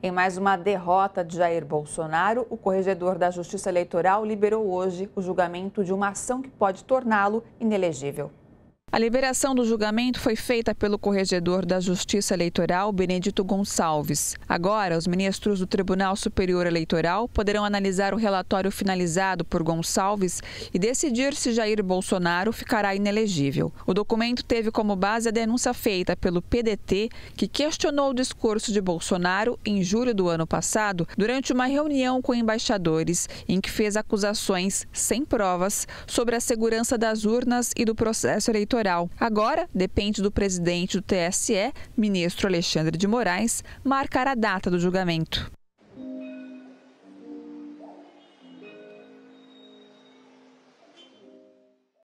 Em mais uma derrota de Jair Bolsonaro, o corregedor da Justiça Eleitoral liberou hoje o julgamento de uma ação que pode torná-lo inelegível. A liberação do julgamento foi feita pelo corregedor da Justiça Eleitoral, Benedito Gonçalves. Agora, os ministros do Tribunal Superior Eleitoral poderão analisar o relatório finalizado por Gonçalves e decidir se Jair Bolsonaro ficará inelegível. O documento teve como base a denúncia feita pelo PDT, que questionou o discurso de Bolsonaro em julho do ano passado, durante uma reunião com embaixadores, em que fez acusações sem provas sobre a segurança das urnas e do processo eleitoral eleitoral. Agora, depende do presidente do TSE, ministro Alexandre de Moraes, marcar a data do julgamento.